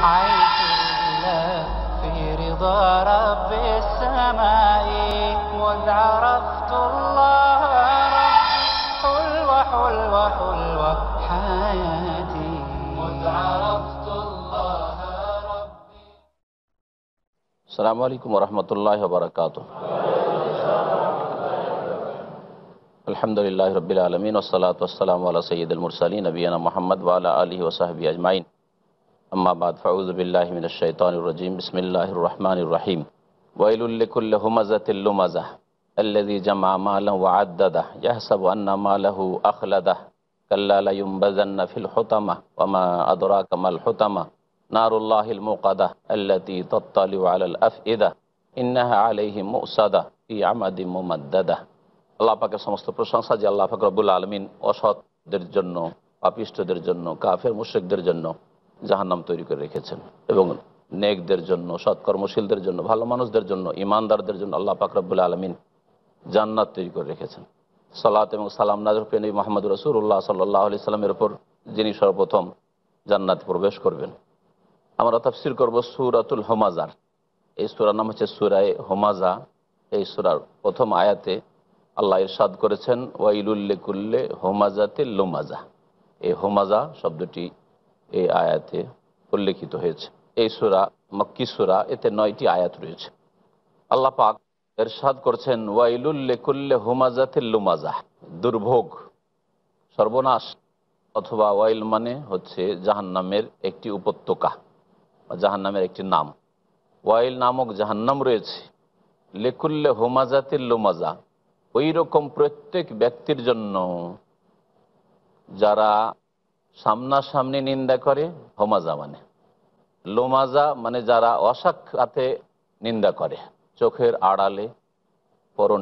عيش الله في رضا رب السماء وإذ عرفت الله حلوة حلوة حلوة حياتي عرفت الله ربي السلام عليكم ورحمة الله وبركاته الحمد لله رب العالمين والصلاة والسلام على سيد المرسلين نبينا محمد وعلى آله وصحبه أجمعين أما بعد فعوذ بالله من الشيطان الرجيم بسم الله الرحمن الرحيم ويل لكل همزة لمزة الذي جمع مالا وعدده يحسب أن ماله أخلده كلا لينبذن في الحطمة وما أدراك ما الحطمة نار الله الموقدة التي تطلع على الأفئدة إنها عليهم مؤسدة في عمد ممددة আল্লাহ পাকের সমস্ত প্রশংসা যে আল্লাহ পাক রব্বুল আলমিন অসৎদের জন্য পাপিষ্টদের জন্য কাফের মুশ্রিকদের জন্য জাহান্নাম তৈরি করে রেখেছেন এবং নেকদের জন্য সৎকর্মশীলদের জন্য ভালো মানুষদের জন্য ইমানদারদের জন্য আল্লাহ পাকরবুল্লা আলমিন জান্নাত তৈরি করে রেখেছেন সালাত এবং সালাম নাজরকে নবী মোহাম্মদ রসুল্লাহ সাল্লাহ আলি সাল্লামের ওপর যিনি সর্বপ্রথম জান্নাত প্রবেশ করবেন আমরা তাফসির করব সুরাতুল হোমাজার এই সুরার নাম হচ্ছে সুরায় হোমাজা এই সুরার প্রথম আয়াতে আল্লাহ ইরশাদ করেছেন ওয়াইলুল্লে কুল্লে হোমাজাতে লোমাজা এই হোমাজা শব্দটি এই আয়াতে উল্লেখিত হয়েছে এই সুরা মক্কি সুরা এতে নয়টি আয়াত রয়েছে আল্লাহ পাক এরশাদ করছেন ওয়াইলুল্লেকুল্লে হুমাজাতিল্লুমাজাহ দুর্ভোগ সর্বনাশ অথবা ওয়াইল মানে হচ্ছে জাহান্নামের একটি উপত্যকা বা জাহান্নামের একটি নাম ওয়াইল নামক জাহান্নাম রয়েছে লেকুল্লে হুমাজাতিল্লুমাজা ওই রকম প্রত্যেক ব্যক্তির জন্য যারা সামনাসামনি নিন্দা করে হোমাজা মানে লোমাজা মানে যারা অসাক্ষাতে নিন্দা করে চোখের আড়ালে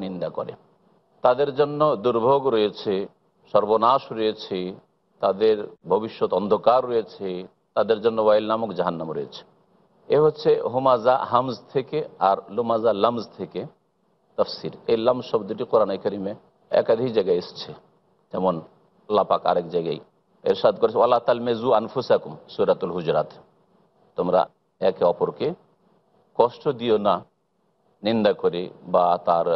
নিন্দা করে তাদের জন্য দুর্ভোগ রয়েছে সর্বনাশ রয়েছে তাদের ভবিষ্যৎ অন্ধকার রয়েছে তাদের জন্য ওয়াইল নামক জাহান্নাম রয়েছে এ হচ্ছে হোমাজা হামজ থেকে আর লোমাজা লামজ থেকে তফসির এই লাম শব্দটি কোরআন করিমে একাধিক জায়গায় এসছে যেমন লাপাক আরেক জায়গায় এরশাদ করেছে ওলা তাল মেজু আনফুসাকুম সুরাতুল হুজরাত তোমরা একে অপরকে কষ্ট দিও না নিন্দা করে বা তার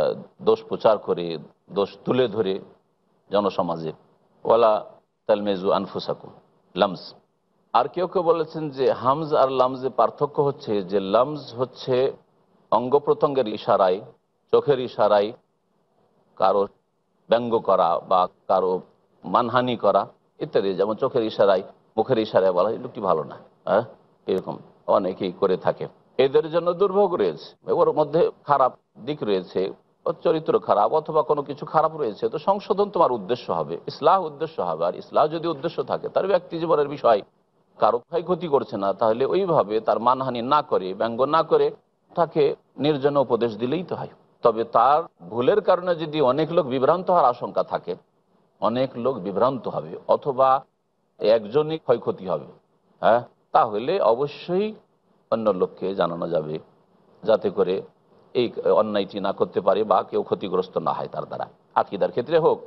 দোষ প্রচার করে দোষ তুলে ধরে জনসমাজে ওয়ালা তালমেজু আনফুসাকুম লামস আর কেউ কেউ বলেছেন যে হামজ আর লামজে পার্থক্য হচ্ছে যে লামজ হচ্ছে অঙ্গ প্রত্যঙ্গের ইশারায় চোখের ইশারায় কারো ব্যঙ্গ করা বা কারো মানহানি করা ইত্যাদি যেমন চোখের ইশারায় মুখের ইশারায় বলা লোকটি ভালো না হ্যাঁ এরকম অনেকেই করে থাকে এদের জন্য দুর্ভোগ রয়েছে ওর মধ্যে খারাপ দিক রয়েছে চরিত্র খারাপ অথবা কোনো কিছু খারাপ রয়েছে তো সংশোধন তোমার উদ্দেশ্য হবে ইসলাহ উদ্দেশ্য হবে আর ইসলাহ যদি উদ্দেশ্য থাকে তার ব্যক্তি জীবনের বিষয় কারো ক্ষতি করছে না তাহলে ওইভাবে তার মানহানি না করে ব্যঙ্গ না করে তাকে নির্জন উপদেশ দিলেই তো হয় তবে তার ভুলের কারণে যদি অনেক লোক বিভ্রান্ত হওয়ার আশঙ্কা থাকে অনেক লোক বিভ্রান্ত হবে অথবা একজনই ক্ষয়ক্ষতি হবে হ্যাঁ তাহলে অবশ্যই অন্য লোককে জানানো যাবে যাতে করে এই অন্যায়টি না করতে পারে বা কেউ ক্ষতিগ্রস্ত না হয় তার দ্বারা আকিদার ক্ষেত্রে হোক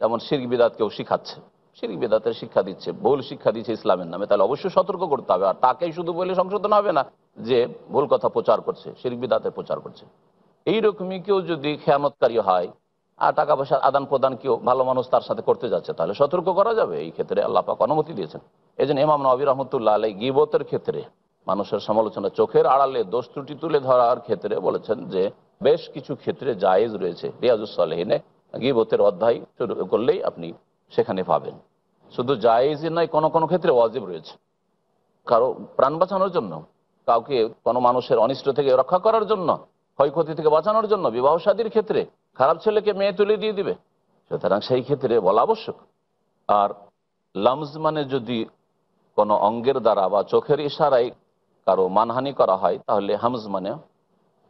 যেমন শির্ক বিদাত কেউ শিখাচ্ছে শির্ক বিদাতের শিক্ষা দিচ্ছে ভুল শিক্ষা দিচ্ছে ইসলামের নামে তাহলে অবশ্যই সতর্ক করতে হবে আর তাকেই শুধু বলে সংশোধন হবে না যে ভুল কথা প্রচার করছে শির্ক বিদাতের প্রচার করছে এইরকমই কেউ যদি খেয়ানতকারী হয় আর টাকা পয়সার আদান প্রদান কেউ ভালো মানুষ তার সাথে করতে যাচ্ছে তাহলে সতর্ক করা যাবে এই ক্ষেত্রে আল্লাহ পাক অনুমতি দিয়েছেন এই জন্য এমাম নবির রহমতুল্লাহ আলাই গিবতের ক্ষেত্রে মানুষের সমালোচনা চোখের আড়ালে দোষ ত্রুটি তুলে ধরার ক্ষেত্রে বলেছেন যে বেশ কিছু ক্ষেত্রে জায়েজ রয়েছে রিয়াজুসালহীনে গিবতের অধ্যায় শুরু করলেই আপনি সেখানে পাবেন শুধু জায়েজই নয় কোনো কোনো ক্ষেত্রে ওয়াজিব রয়েছে কারো প্রাণ বাঁচানোর জন্য কাউকে কোনো মানুষের অনিষ্ট থেকে রক্ষা করার জন্য ক্ষয়ক্ষতি থেকে বাঁচানোর জন্য বিবাহ সাদীর ক্ষেত্রে খারাপ ছেলেকে মেয়ে তুলে দিয়ে দিবে সুতরাং সেই ক্ষেত্রে বলা আবশ্যক আর লামজ মানে যদি কোনো অঙ্গের দ্বারা বা চোখের ইশারায় কারো মানহানি করা হয় তাহলে হামজ মানে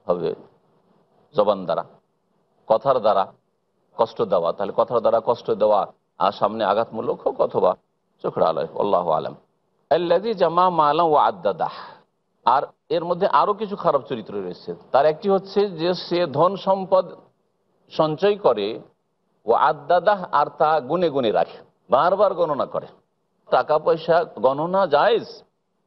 হবে জবান দ্বারা কথার দ্বারা কষ্ট দেওয়া তাহলে কথার দ্বারা কষ্ট দেওয়া আর সামনে আঘাতমূলক হোক অথবা চোখের আলয় আল্লাহ আলম আল্লাহ জামা মালাম ও আদাদাহ আর এর মধ্যে আরও কিছু খারাপ চরিত্র রয়েছে তার একটি হচ্ছে যে সে ধন সম্পদ সঞ্চয় করে ও আদাদাহ আর তা গুনে গুনে রাখে বারবার গণনা করে টাকা পয়সা গণনা যায়জ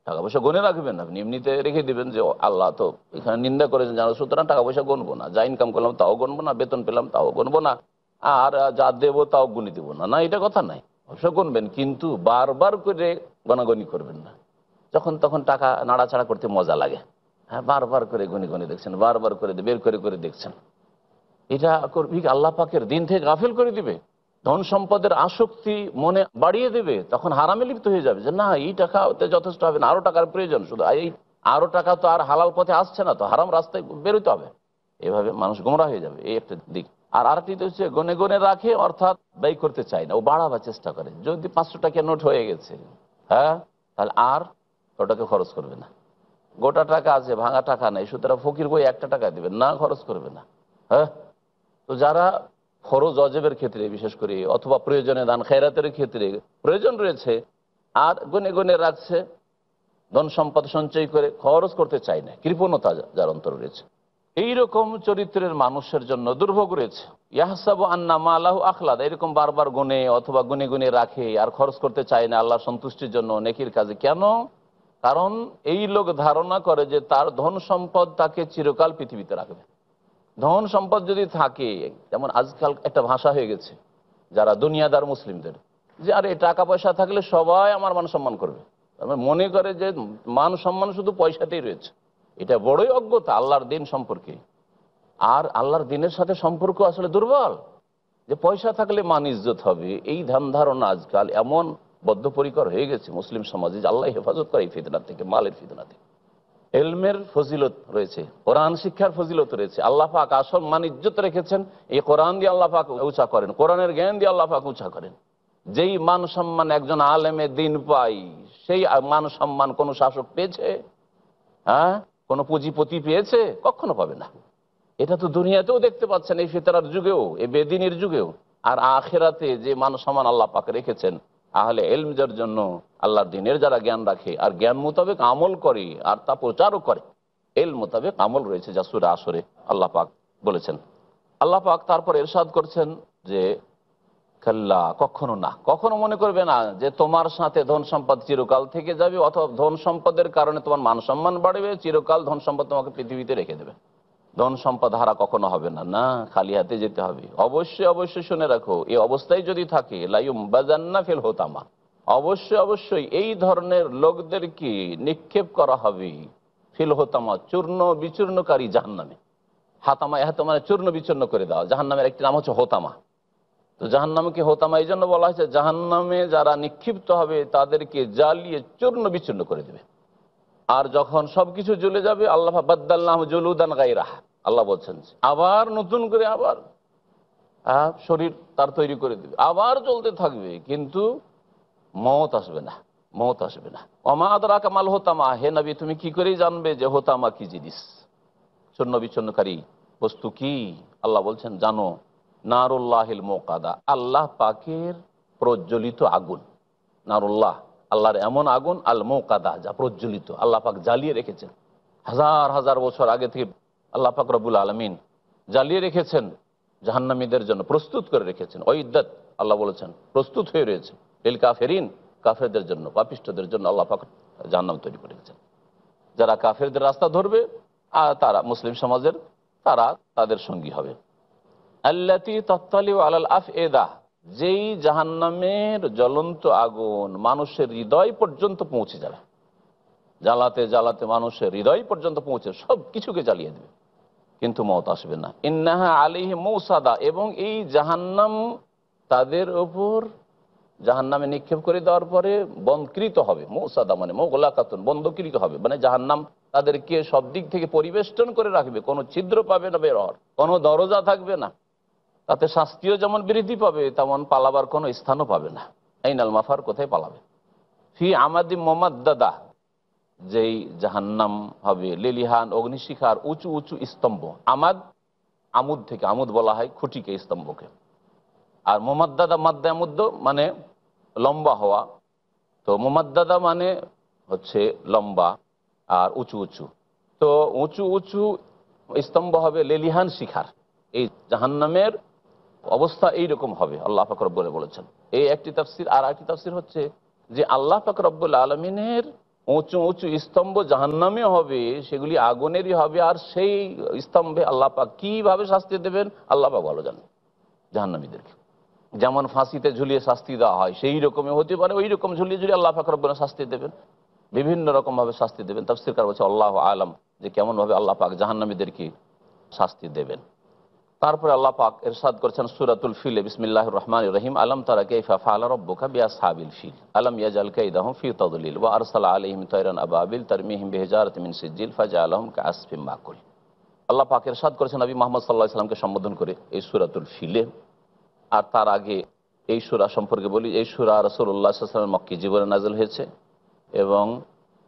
টাকা পয়সা গুনে রাখবেন আপনি এমনিতে রেখে দেবেন যে আল্লাহ তো এখানে নিন্দা করেছেন জানো সুতরাং টাকা পয়সা গণবো না যা ইনকাম করলাম তাও গণবো না বেতন পেলাম তাও গণবো না আর যা দেবো তাও গুনে দেবো না না এটা কথা নাই অবশ্য গণবেন কিন্তু বারবার করে গণাগণি করবেন না যখন তখন টাকা নাড়াচাড়া করতে মজা লাগে হ্যাঁ বারবার করে গনি গনি দেখছেন বারবার করে বের করে করে দেখছেন এটা করবি আল্লাহ পাকের দিন থেকে গাফিল করে দিবে ধন সম্পদের আসক্তি মনে বাড়িয়ে দেবে তখন হারামে লিপ্ত হয়ে যাবে যে না এই টাকা যথেষ্ট হবে না আরো টাকার প্রয়োজন শুধু এই আরো টাকা তো আর হালাল পথে আসছে না তো হারাম রাস্তায় বেরোতে হবে এভাবে মানুষ গোমরা হয়ে যাবে এই একটা দিক আর আরেকটি হচ্ছে গনে গনে রাখে অর্থাৎ ব্যয় করতে চায় না ও বাড়াবার চেষ্টা করে যদি পাঁচশো টাকা নোট হয়ে গেছে হ্যাঁ তাহলে আর ওটাকে খরচ করবে না গোটা টাকা আছে ভাঙা টাকা নেই সুতরাং ফকির বই একটা টাকা দেবে না খরচ করবে না হ্যাঁ তো যারা ফরজ অজেবের ক্ষেত্রে বিশেষ করে অথবা প্রয়োজনে দান খেরাতের ক্ষেত্রে প্রয়োজন রয়েছে আর গনে গনে রাখছে ধন সম্পদ সঞ্চয় করে খরচ করতে চাই না কৃপণতা যার অন্তর রয়েছে এইরকম চরিত্রের মানুষের জন্য দুর্ভোগ রয়েছে ইয়াহসাব আন্না মা আল্লাহ আখলাদ এরকম বারবার গুনে অথবা গুনে গুনে রাখে আর খরচ করতে চায় না আল্লাহ সন্তুষ্টির জন্য নেকির কাজে কেন কারণ এই লোক ধারণা করে যে তার ধন সম্পদ তাকে চিরকাল পৃথিবীতে রাখবে ধন সম্পদ যদি থাকে যেমন আজকাল একটা ভাষা হয়ে গেছে যারা দুনিয়াদার মুসলিমদের যে এই টাকা পয়সা থাকলে সবাই আমার মান সম্মান করবে মানে মনে করে যে মান সম্মান শুধু পয়সাতেই রয়েছে এটা বড়ই অজ্ঞতা আল্লাহর দিন সম্পর্কে আর আল্লাহর দিনের সাথে সম্পর্ক আসলে দুর্বল যে পয়সা থাকলে মান ইজ্জত হবে এই ধ্যান ধারণা আজকাল এমন বদ্ধপরিকর হয়ে গেছে মুসলিম সমাজে যে আল্লাহ হেফাজত করে এই ফিতনা থেকে মালের ফিতনা থেকে এলমের ফজিলত রয়েছে কোরআন শিক্ষার ফজিলত রয়েছে আল্লাহাক আসল মান ইজ্জত রেখেছেন এই কোরআন দিয়ে আল্লাহাক উঁচা করেন কোরআনের জ্ঞান দিয়ে আল্লাহাক উঁচা করেন যেই মান সম্মান একজন আলেমে দিন পাই সেই মান সম্মান কোনো শাসক পেয়েছে হ্যাঁ কোনো পুঁজিপতি পেয়েছে কখনো পাবে না এটা তো দুনিয়াতেও দেখতে পাচ্ছেন এই ফিতরার যুগেও এই বেদিনের যুগেও আর আখেরাতে যে মান সম্মান আল্লাহ পাক রেখেছেন আহলে এলমদের জন্য আল্লাহর দিনের যারা জ্ঞান রাখে আর জ্ঞান মোতাবেক আমল করে আর তা প্রচারও করে এল মোতাবেক আমল রয়েছে যা সুরা আসরে আল্লাহ পাক বলেছেন আল্লাহ পাক তারপর এরশাদ করছেন যে খাল্লা কখনো না কখনো মনে করবে না যে তোমার সাথে ধন সম্পদ চিরকাল থেকে যাবে অথবা ধন সম্পদের কারণে তোমার মান সম্মান বাড়বে চিরকাল ধন সম্পদ তোমাকে পৃথিবীতে রেখে দেবে ধন সম্পদ হারা কখনো হবে না না খালি হাতে যেতে হবে অবশ্যই অবশ্যই শুনে রাখো এই অবস্থায় যদি থাকে লাইম বাজান্না ফেল হোতামা অবশ্যই অবশ্যই এই ধরনের লোকদেরকে নিক্ষেপ করা হবে ফিল হোতামা চূর্ণ বিচূর্ণকারী জাহান নামে হাতামা এত মানে চূর্ণ বিচূর্ণ করে দেওয়া জাহান নামের একটি নাম হচ্ছে হোতামা তো জাহান নামকে হোতামা এই জন্য বলা হয়েছে জাহান নামে যারা নিক্ষিপ্ত হবে তাদেরকে জ্বালিয়ে চূর্ণ বিচূর্ণ করে দেবে আর যখন সবকিছু জ্বলে যাবে আল্লাহ বাদ্দাল্লাহ জলুদান গাইরাহা আল্লাহ বলছেন আবার নতুন করে আবার শরীর তার তৈরি করে দেবে আবার চলতে থাকবে কিন্তু মত আসবে না মত আসবে না অমাদরা কামাল হোতামা হে নবি তুমি কি করে জানবে যে হোতামা কি জিনিস শূন্য বিচ্ছন্নকারী বস্তু কি আল্লাহ বলছেন জানো নারুল্লাহ মোকাদা আল্লাহ পাকের প্রজ্বলিত আগুন নারুল্লাহ আল্লাহর এমন আগুন আল মৌকাদা যা প্রজ্বলিত আল্লাপাক জ্বালিয়ে রেখেছেন হাজার হাজার বছর আগে থেকে আল্লাপাক রবুল আলমিন জ্বালিয়ে রেখেছেন জাহান্নামীদের জন্য প্রস্তুত করে রেখেছেন ঐদ্যত আল্লাহ বলেছেন প্রস্তুত হয়ে রয়েছে এল কাফেরিন কাফেরদের জন্য পাপিষ্টদের জন্য আল্লাহ পাক জাহান্নাম তৈরি করে রেখেছেন যারা কাফেরদের রাস্তা ধরবে আর তারা মুসলিম সমাজের তারা তাদের সঙ্গী হবে আল্লাতি তত্তালি আলাল আফ এদা যেই জাহান্নামের জ্বলন্ত আগুন মানুষের হৃদয় পর্যন্ত পৌঁছে যাবে জ্বালাতে জ্বালাতে মানুষের হৃদয় পর্যন্ত পৌঁছে সব কিছুকে জ্বালিয়ে দেবে কিন্তু মত আসবে না ইন্নাহা আলিহ মৌসাদা এবং এই জাহান্নাম তাদের ওপর জাহান্নামে নিক্ষেপ করে দেওয়ার পরে বন্ধকৃত হবে মৌসাদা মানে মোগলা কাতুন বন্ধকৃত হবে মানে জাহান্নাম তাদেরকে সব দিক থেকে পরিবেষ্টন করে রাখবে কোনো ছিদ্র পাবে না বের হওয়ার কোনো দরজা থাকবে না তাতে শাস্তিও যেমন বৃদ্ধি পাবে তেমন পালাবার কোনো স্থানও পাবে না আইনাল মাফার কোথায় পালাবে ফি আমাদি মোমাদ্দাদা যেই জাহান্নাম হবে লেলিহান অগ্নিশিখার উঁচু উঁচু স্তম্ভ আমাদ আমুদ থেকে আমুদ বলা হয় খুঁটিকে স্তম্ভকে আর মোমাদ্দাদা আমুদ মানে লম্বা হওয়া তো মোমাদ্দাদা মানে হচ্ছে লম্বা আর উঁচু উঁচু তো উঁচু উঁচু স্তম্ভ হবে লেলিহান শিখার এই জাহান্নামের অবস্থা এই রকম হবে আল্লাহ ফাকরব্বুল বলেছেন এই একটি তাফসির আর একটি তাফসির হচ্ছে যে আল্লাহ ফাকরবুল আলমিনের উঁচু উঁচু স্তম্ভ জাহান্নামে হবে সেগুলি আগুনেরই হবে আর সেই স্তম্ভে আল্লাহ পাক কীভাবে শাস্তি দেবেন আল্লাহ পাক ভালো জানেন জাহান্নামীদেরকে যেমন ফাঁসিতে ঝুলিয়ে শাস্তি দেওয়া হয় সেই রকমই হতে পারে ওই রকম ঝুলিয়ে ঝুলিয়ে আল্লাহ ফাকরব্বুল শাস্তি দেবেন বিভিন্ন রকমভাবে শাস্তি দেবেন তাফসির কার বলছে আল্লাহ আলম যে কেমনভাবে আল্লাহ পাক জাহান্নামীদেরকে শাস্তি দেবেন তারপরে আল্লাহ পাক এরশাদ করছেন সুরাতুল ফিল বিসমিল্লাহ রহমান রহিম আলম তারা কেফা ফালা রব্বা বিয়া সাবিল ফিল আলম ইয়াজাল কাইদাহম ফি তদুলিল ওয়া আরসালা আলহিম তৈরান আবাবিল তারমিহিম বিহিজারাত মিন সিজিল ফাজালাহুম কাআসফিম মাকুল আল্লাহ পাক এরশাদ করেছেন আবি মোহাম্মদ সাল্লাহ আলাইহি সাল্লামকে সম্বোধন করে এই সুরাতুল ফিলে আর তার আগে এই সুরা সম্পর্কে বলি এই সুরা রাসূলুল্লাহ সাল্লাল্লাহু মক্কি জীবনে নাজল হয়েছে এবং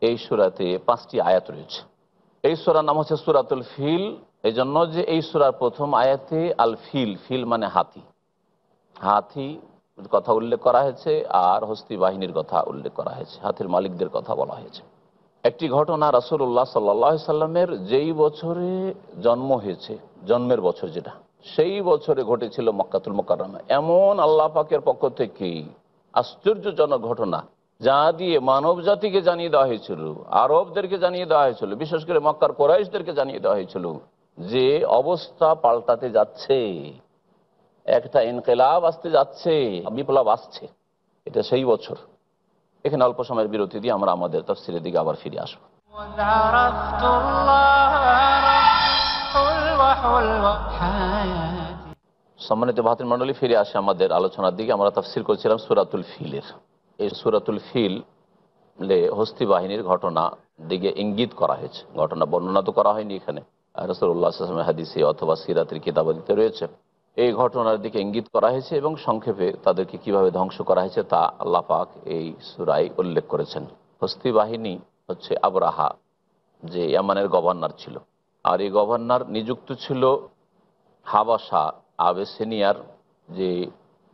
এই সুরাতে পাঁচটি আয়াত রয়েছে এই সুরার নাম হচ্ছে সুরাতুল ফিল এই জন্য যে এই সুরার প্রথম আয়াতে আল ফিল ফিল মানে হাতি হাতি কথা উল্লেখ করা হয়েছে আর হস্তি বাহিনীর কথা উল্লেখ করা হয়েছে হাতির মালিকদের কথা বলা হয়েছে একটি ঘটনা রাসুল্লাহ সাল্লা সাল্লামের যেই বছরে জন্ম হয়েছে জন্মের বছর যেটা সেই বছরে ঘটেছিল মক্কাতুল মোকার এমন আল্লাহ পাকের পক্ষ থেকে আশ্চর্যজনক ঘটনা যা দিয়ে মানব জাতিকে জানিয়ে দেওয়া হয়েছিল আরবদেরকে জানিয়ে দেওয়া হয়েছিল বিশেষ করে মক্কার কোরাইশদেরকে জানিয়ে দেওয়া হয়েছিল যে অবস্থা পাল্টাতে যাচ্ছে একটা ইনকেলাব আসতে যাচ্ছে বিপ্লব আসছে এটা সেই বছর এখানে অল্প সময়ের বিরতি দিয়ে আমরা আমাদের তফসিলের দিকে আবার ফিরে আসবো সম্মানিত ভাতৃমন্ডলী ফিরে আসে আমাদের আলোচনার দিকে আমরা তফসিল করছিলাম সুরাতুল ফিলের এই সুরাতুল ফিল লে হস্তি বাহিনীর ঘটনা দিকে ইঙ্গিত করা হয়েছে ঘটনা বর্ণনা তো করা হয়নি এখানে রসুল্লাহামের হাদিসে অথবা সিরাতের কিতাবাদিতে রয়েছে এই ঘটনার দিকে ইঙ্গিত করা হয়েছে এবং সংক্ষেপে তাদেরকে কিভাবে ধ্বংস করা হয়েছে তা আল্লাহ পাক এই সুরাই উল্লেখ করেছেন হস্তি বাহিনী হচ্ছে আবরাহা যে ইয়ামানের গভর্নর ছিল আর এই গভর্নর নিযুক্ত ছিল হাবাসা আবেসেনিয়ার যে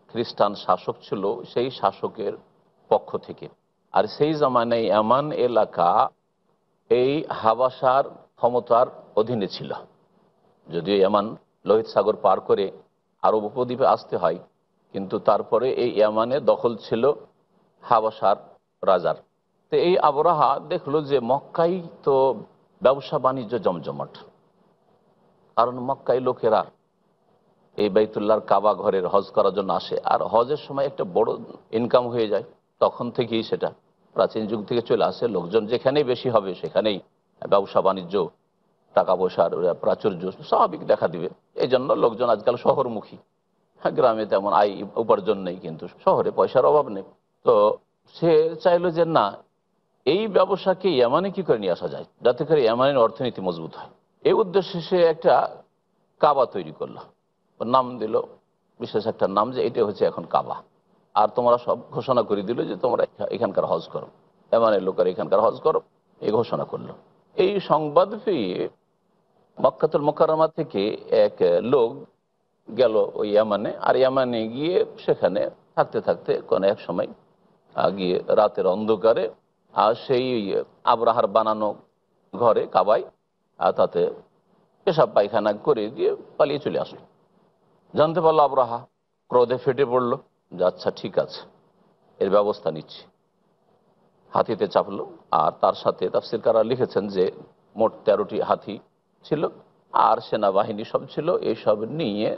খ্রিস্টান শাসক ছিল সেই শাসকের পক্ষ থেকে আর সেই জামানায় এমন এলাকা এই হাবাসার ক্ষমতার অধীনে ছিল যদিও এমন লোহিত সাগর পার করে আরব উপদ্বীপে আসতে হয় কিন্তু তারপরে এই ইয়ামানে দখল ছিল হাবাসার রাজার তো এই আবরাহা দেখলো যে মক্কাই তো ব্যবসা বাণিজ্য জমজমট কারণ মক্কাই লোকেরা এই বাইতুল্লাহর কাবা ঘরের হজ করার জন্য আসে আর হজের সময় একটা বড় ইনকাম হয়ে যায় তখন থেকেই সেটা প্রাচীন যুগ থেকে চলে আসে লোকজন যেখানেই বেশি হবে সেখানেই ব্যবসা বাণিজ্য টাকা পয়সার প্রাচুর্য স্বাভাবিক দেখা দিবে এই জন্য লোকজন আজকাল শহরমুখী হ্যাঁ গ্রামে তেমন আয় উপার্জন নেই কিন্তু শহরে পয়সার অভাব নেই তো সে চাইলো যে না এই ব্যবসাকে ইয়ামানে কি করে নিয়ে আসা যায় যাতে করে ইয়ামানের অর্থনীতি মজবুত হয় এই উদ্দেশ্যে সে একটা কাবা তৈরি করলো নাম দিল বিশেষ একটা নাম যে এটা হচ্ছে এখন কাবা আর তোমরা সব ঘোষণা করে দিল যে তোমরা এখানকার হজ করো এমানের লোকের এখানকার হজ করো এই ঘোষণা করলো এই সংবাদ পেয়ে মক্কাতুল মোকারমা থেকে এক লোক গেল ওই ইয়ামানে আর ইয়ামানে গিয়ে সেখানে থাকতে থাকতে কোনো এক সময় গিয়ে রাতের অন্ধকারে আর সেই আবরাহার বানানো ঘরে কাবায় আর তাতে পেশাব পায়খানা করে দিয়ে পালিয়ে চলে আসলো জানতে পারলো আবরাহা ক্রোধে ফেটে পড়লো যে আচ্ছা ঠিক আছে এর ব্যবস্থা নিচ্ছি হাতিতে চাপল আর তার সাথে তাফসির কারা লিখেছেন যে মোট তেরোটি হাতি ছিল আর সেনাবাহিনী সব ছিল এইসব নিয়ে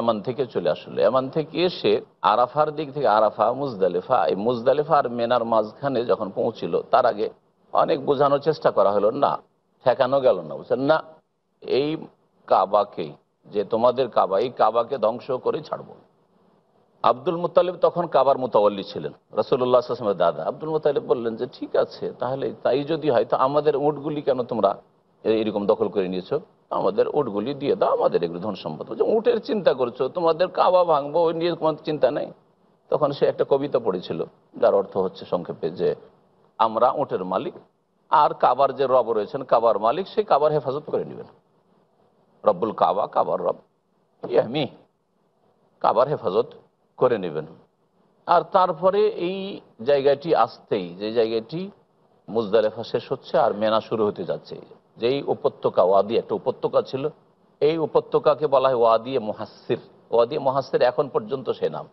এমান থেকে চলে আসলো এমান থেকে এসে আরাফার দিক থেকে আরাফা মুজদালেফা এই মুজদালেফা আর মেনার মাঝখানে যখন পৌঁছিল তার আগে অনেক বোঝানোর চেষ্টা করা হলো না ঠেকানো গেল না বুঝছেন না এই কাবাকেই যে তোমাদের কাবা এই কাবাকে ধ্বংস করে ছাড়বো আব্দুল মুতালিব তখন কাবার মোতাবল্লি ছিলেন রসুল্লাহ আসলামের দাদা আব্দুল মুতালিব বললেন যে ঠিক আছে তাহলে তাই যদি হয় তো আমাদের উটগুলি কেন তোমরা এরকম দখল করে নিয়েছো আমাদের উটগুলি দিয়ে দাও আমাদের এগুলো ধন সম্পদ যে উটের চিন্তা করছো তোমাদের কাবা ভাঙবো ওই নিয়ে তোমার চিন্তা নেই তখন সে একটা কবিতা পড়েছিল যার অর্থ হচ্ছে সংক্ষেপে যে আমরা উটের মালিক আর কাবার যে রব রয়েছেন কাবার মালিক সেই কাবার হেফাজত করে নেবেন রব্বুল কাবা কাবার রব ইয়ামি কাবার হেফাজত করে নেবেন আর তারপরে এই জায়গাটি আসতেই যে জায়গাটি মুজদালেফা শেষ হচ্ছে আর মেনা শুরু হতে যাচ্ছে যেই উপত্যকা ওয়াদি একটা উপত্যকা ছিল এই উপত্যকাকে বলা হয় ওয়াদিয়ে মহাসির ওয়াদি মহাসির এখন পর্যন্ত সে নাম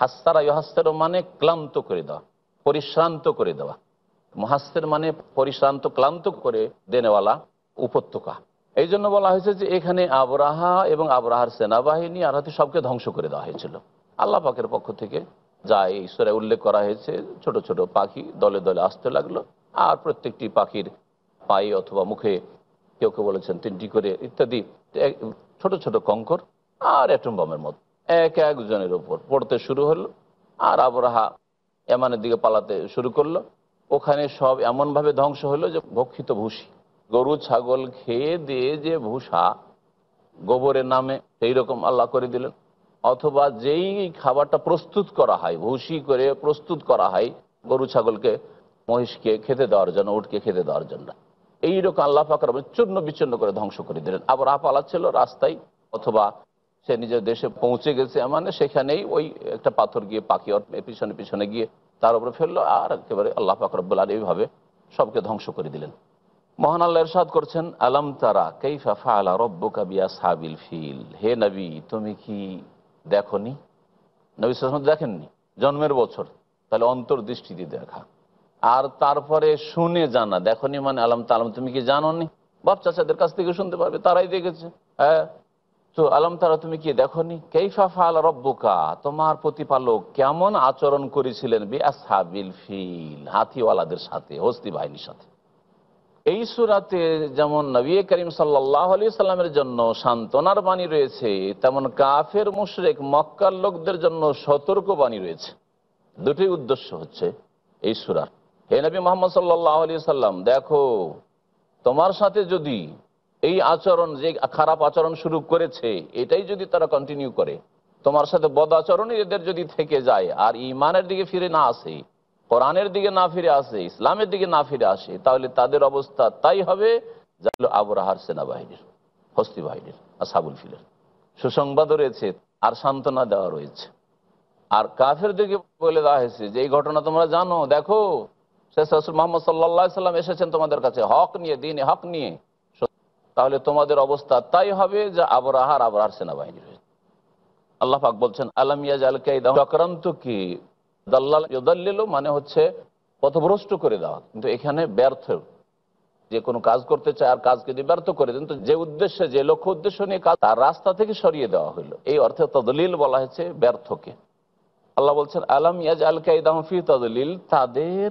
হাস্তারা ইহাস্তার মানে ক্লান্ত করে দেওয়া পরিশ্রান্ত করে দেওয়া মহাস্তের মানে পরিশ্রান্ত ক্লান্ত করে দেনেওয়ালা উপত্যকা এই জন্য বলা হয়েছে যে এখানে আবরাহা এবং আবরাহার সেনাবাহিনী আর হাতে সবকে ধ্বংস করে দেওয়া হয়েছিল আল্লাহ পাকের পক্ষ থেকে যা এই ঈশ্বরে উল্লেখ করা হয়েছে ছোট ছোট পাখি দলে দলে আসতে লাগলো আর প্রত্যেকটি পাখির পায়ে অথবা মুখে কেউ কেউ বলেছেন তিনটি করে ইত্যাদি ছোট ছোট কঙ্কর আর অ্যাটম বমের মতো এক একজনের ওপর পড়তে শুরু হলো আর আবরাহা এমানের দিকে পালাতে শুরু করলো ওখানে সব এমনভাবে ধ্বংস হলো যে ভক্ষিত ভুষি গরু ছাগল খেয়ে দিয়ে যে ভূষা গোবরের নামে সেই রকম আল্লাহ করে দিলেন অথবা যেই খাবারটা প্রস্তুত করা হয় ভুষি করে প্রস্তুত করা হয় গরু ছাগলকে মহিষকে খেতে দেওয়ার জন্য উঠকে খেতে দেওয়ার জন্য এইরকম আল্লাহ ফাকর চূর্ণ বিচ্ছন্ন করে ধ্বংস করে দিলেন আবার আপ ছিল রাস্তায় অথবা সে নিজের দেশে পৌঁছে গেছে মানে সেখানেই ওই একটা পাথর গিয়ে পাখি পিছনে পিছনে গিয়ে তার উপরে ফেললো আর একেবারে আল্লাহ আর এইভাবে সবকে ধ্বংস করে দিলেন মহান আল্লাহ এরশাদ করছেন আলম তারা কেইফা ফালা রব্বু কাবিয়া সাবিল ফিল হে নবী তুমি কি দেখনি নবী সাল দেখেননি জন্মের বছর তাহলে অন্তর্দৃষ্টিতে দেখা আর তারপরে শুনে জানা দেখনি মানে আলম তালাম তুমি কি জানো নি বাপ চাচাদের কাছ থেকে শুনতে পারবে তারাই দেখেছে হ্যাঁ তো আলম তারা তুমি কি দেখো নি কেইফা ফাল রব্বুকা তোমার প্রতিপালক কেমন আচরণ করেছিলেন বি ফিল হাতিওয়ালাদের সাথে হস্তি বাহিনীর সাথে এই সুরাতে যেমন নবী করিম সাল্লাহ আলি সাল্লামের জন্য সান্ত্বনার বাণী রয়েছে তেমন কাফের মুশরেক মক্কার লোকদের জন্য সতর্ক বাণী রয়েছে দুটি উদ্দেশ্য হচ্ছে এই সুরার হে নবী মোহাম্মদ সাল্লাহ আলি সাল্লাম দেখো তোমার সাথে যদি এই আচরণ যে খারাপ আচরণ শুরু করেছে এটাই যদি তারা কন্টিনিউ করে তোমার সাথে বদ আচরণই এদের যদি থেকে যায় আর ইমানের দিকে ফিরে না আসে কোরআনের দিকে না ফিরে আসে ইসলামের দিকে না ফিরে আসে তাহলে তাদের অবস্থা তাই হবে যা আবরাহার সেনাবাহিনীর হস্তি বাহিনীর আর সাবুল ফিলের সুসংবাদও রয়েছে আর সান্ত্বনা দেওয়া রয়েছে আর কাফের দিকে বলে দেওয়া হয়েছে যে এই ঘটনা তোমরা জানো দেখো শেষ মোহাম্মদ সাল্লা সাল্লাম এসেছেন তোমাদের কাছে হক নিয়ে দিন হক নিয়ে তাহলে তোমাদের অবস্থা তাই হবে যে আবরাহার আবরাহার সেনাবাহিনী রয়েছে আল্লাহাক বলছেন আলমিয়াজ জালকে কাইদা চক্রান্ত কি দাল্লাল ইদাল্লিল মানে হচ্ছে পথভ্রষ্ট করে দেওয়া কিন্তু এখানে ব্যর্থ যে কোনো কাজ করতে চায় আর কাজকে যদি ব্যর্থ করে দেন তো যে উদ্দেশ্যে যে লক্ষ্য উদ্দেশ্য নিয়ে কাজ তার রাস্তা থেকে সরিয়ে দেওয়া হলো এই অর্থে তদলিল বলা হয়েছে ব্যর্থকে আল্লাহ বলছেন আলম ইয়াজ আল কাইদাহফি তদলিল তাদের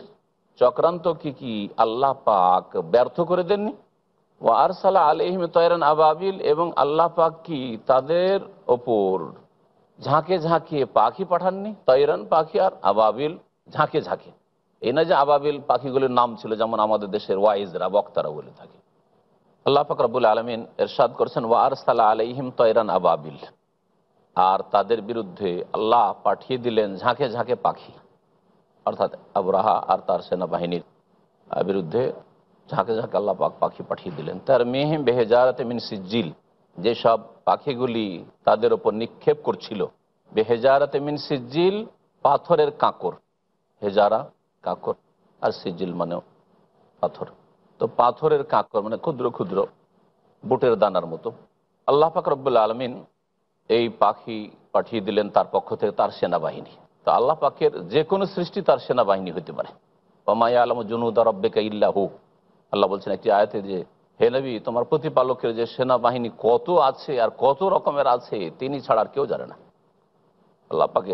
চক্রান্ত কি কি আল্লাহ পাক ব্যর্থ করে দেননি ও আর আল এহমে তয়রান আবাবিল এবং আল্লাহ পাক কি তাদের ওপর ঝাঁকে ঝাঁকিয়ে পাখি পাঠাননি তৈরান পাখি আর আবাবিল ঝাঁকে ঝাঁকে এই না যে আবাবিল পাখিগুলির নাম ছিল যেমন আমাদের দেশের ওয়াইজরা বক্তারা বলে থাকে আল্লাহ ফাকরাবুল আলমিন এরশাদ করছেন ওয়ার ওয়ারসালা আলহিম তৈরান আবাবিল আর তাদের বিরুদ্ধে আল্লাহ পাঠিয়ে দিলেন ঝাঁকে ঝাঁকে পাখি অর্থাৎ আবরাহা আর তার সেনাবাহিনীর বিরুদ্ধে ঝাঁকে ঝাঁকে আল্লাহ পাক পাখি পাঠিয়ে দিলেন তার মেহেম বেহেজারতে মিন সিজিল যেসব পাখিগুলি তাদের ওপর নিক্ষেপ করছিল বে হেজারাতে মিন সিজিল পাথরের কাঁকর হেজারা কাঁকর আর সিজিল মানেও পাথর তো পাথরের কাঁকর মানে ক্ষুদ্র ক্ষুদ্র বুটের দানার মতো আল্লাহ পাক রব্বুল আলমিন এই পাখি পাঠিয়ে দিলেন তার পক্ষ থেকে তার সেনাবাহিনী তো আল্লাহ পাকের যে কোনো সৃষ্টি তার সেনাবাহিনী হতে পারে মায়া আলম জুনুদ রব্বেকা আল্লাহ বলছেন একটি আয়াতে যে হে নবী তোমার প্রতিপালকের যে সেনাবাহিনী কত আছে আর কত রকমের আছে তিনি ছাড়া আর কেউ জানে না আল্লাহ পাকে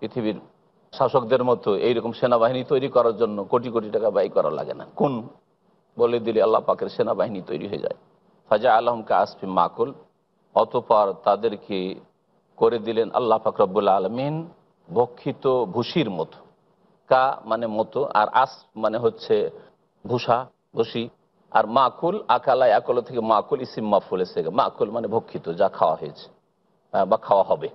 পৃথিবীর শাসকদের মতো এইরকম সেনাবাহিনী তৈরি করার জন্য কোটি কোটি টাকা ব্যয় করা লাগে না কোন বলে দিলে আল্লাহ পাকের সেনাবাহিনী তৈরি হয়ে যায় ফাজা আলহমকে আসফি মাকুল অতপর তাদেরকে করে দিলেন আল্লাহ ফাকরবুল আলমিন ভক্ষিত ভুসির মতো কা মানে মতো আর আস মানে হচ্ছে ভূষা ভুসি আর মাকুল আকালায় আকল থেকে মাকুল ইসিম্মা মাফুল এসে মাকুল মানে ভক্ষিত যা খাওয়া হয়েছে হ্যাঁ, বা খাওয়া হবে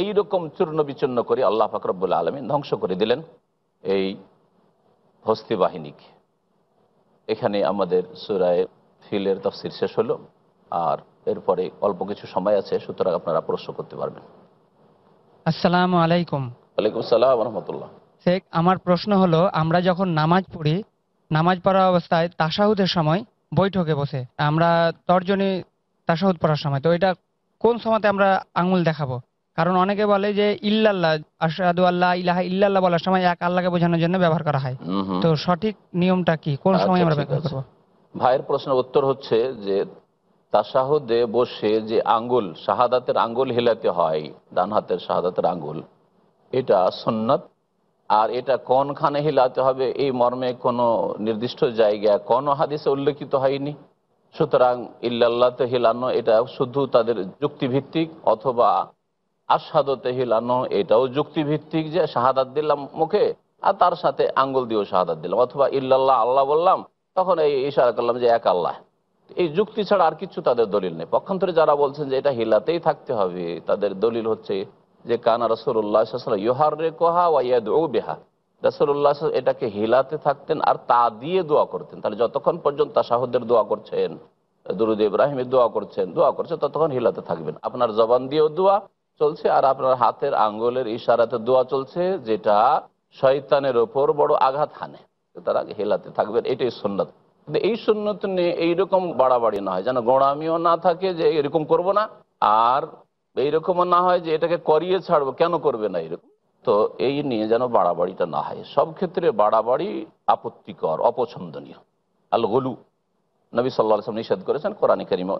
এই রকম চূর্ণ বিচূর্ণ করে আল্লাহ ফাকরবুল্লা আলমী ধ্বংস করে দিলেন এই হস্তি বাহিনীকে এখানে আমাদের সুরায় ফিলের তফসির শেষ হলো আর এরপরে অল্প কিছু সময় আছে সুতরাং আপনারা প্রশ্ন করতে পারবেন আসসালাম আলাইকুম আলাইকুম আসসালাম রহমতুল্লাহ শেখ আমার প্রশ্ন হলো আমরা যখন নামাজ পড়ি নামাজ পড়া অবস্থায় তাসাহুদের সময় বৈঠকে বসে আমরা তর্জনে তাসাহুদ পড়ার সময় তো এটা কোন সময়তে আমরা আঙুল দেখাবো কারণ অনেকে বলে যে ইল্লাল্লাহ আশহাদু আল্লাহ ইলাহা ইল্লাল্লাহ বলার সময় এক আল্লাহকে বোঝানোর জন্য ব্যবহার করা হয় তো সঠিক নিয়মটা কি কোন আচ্ছা, সময় আমরা ব্যবহার করব ভাইয়ের প্রশ্নের উত্তর হচ্ছে যে তাসাহুদে বসে যে আঙ্গুল শাহাদাতের আঙ্গুল হেলাতে হয় ডান হাতের শাহাদাতের আঙ্গুল এটা সন্ন্যত আর এটা কোনখানে হিলাতে হবে এই মর্মে কোনো নির্দিষ্ট জায়গা কোনো হাদিসে উল্লেখিত হয়নি সুতরাং ইল্লাল্লাতে হিলানো এটা শুধু তাদের যুক্তিভিত্তিক অথবা আস্বাদতে হিলানো এটাও যুক্তিভিত্তিক যে শাহাদাত দিলাম মুখে আর তার সাথে আঙ্গুল দিয়েও শাহাদাত দিলাম অথবা ইল্লাল্লাহ আল্লাহ বললাম তখন এই ইশারা করলাম যে এক আল্লাহ এই যুক্তি ছাড়া আর কিছু তাদের দলিল নেই পক্ষান্তরে যারা বলছেন যে এটা হিলাতেই থাকতে হবে তাদের দলিল হচ্ছে যে কানা রসুল্লাহ ইহার রে রসুল্লাহ এটাকে হিলাতে থাকতেন আর তা দিয়ে দোয়া করতেন তাহলে যতক্ষণ পর্যন্ত তাসাহদের দোয়া করছেন দুরুদ ইব্রাহিমের দোয়া করছেন দোয়া করছে ততক্ষণ হিলাতে থাকবেন আপনার জবান দিয়েও দোয়া চলছে আর আপনার হাতের আঙ্গুলের ইশারাতে দোয়া চলছে যেটা শয়তানের ওপর বড় আঘাত হানে তারা হেলাতে থাকবেন এটাই সুন্নত কিন্তু এই সুন্নত নিয়ে এইরকম বাড়াবাড়ি না হয় যেন গোড়ামিও না থাকে যে এরকম করব না আর এইরকমও না হয় যে এটাকে করিয়ে ছাড়বো কেন করবে না এরকম তো এই নিয়ে যেন বাড়াবাড়িটা না হয় সব ক্ষেত্রে বাড়াবাড়ি আপত্তিকর অপছন্দনীয় আল গলু নবী সাল্লা নিষেধ করেছেন কোরআন কারিমা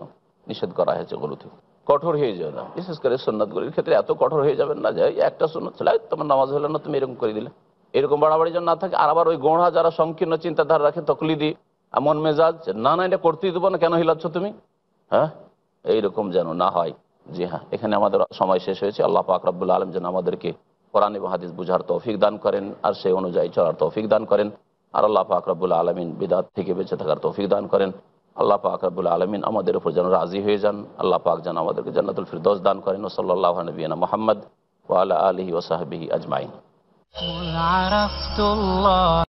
নিষেধ করা হয়েছে গলু থেকে কঠোর হয়ে যাবে না বিশেষ করে গলির ক্ষেত্রে এত কঠোর হয়ে যাবেন না যে একটা সন্ন্যত ছিল তোমার নামাজ হলো না তুমি এরকম করে দিলে এরকম বাড়াবাড়ি যেন না থাকে আর আবার ওই গোঁড়া যারা সংকীর্ণ চিন্তাধারা রাখে তকলি দি মন মেজাজ না না এটা করতেই দেবো না কেন হিলাচ্ছ তুমি হ্যাঁ এইরকম যেন না হয় জি হ্যাঁ এখানে আমাদের সময় শেষ হয়েছে আল্লাহ পাক রব্বুল আলম যেন আমাদেরকে কোরআন এবং হাদিস বুঝার তৌফিক দান করেন আর সেই অনুযায়ী চলার তৌফিক দান করেন আর আল্লাহ পাক রব্বুল আলমিন বিদাত থেকে বেঁচে থাকার তৌফিক দান করেন আল্লাহ পাক রব্বুল আলমিন আমাদের উপর যেন রাজি হয়ে যান আল্লাহ পাক যেন আমাদেরকে জান্নাতুল ফিরদোস দান করেন ওসল্লাহ নবীনা মোহাম্মদ ওয়ালা আলহি ওসাহাবিহি আজমাইন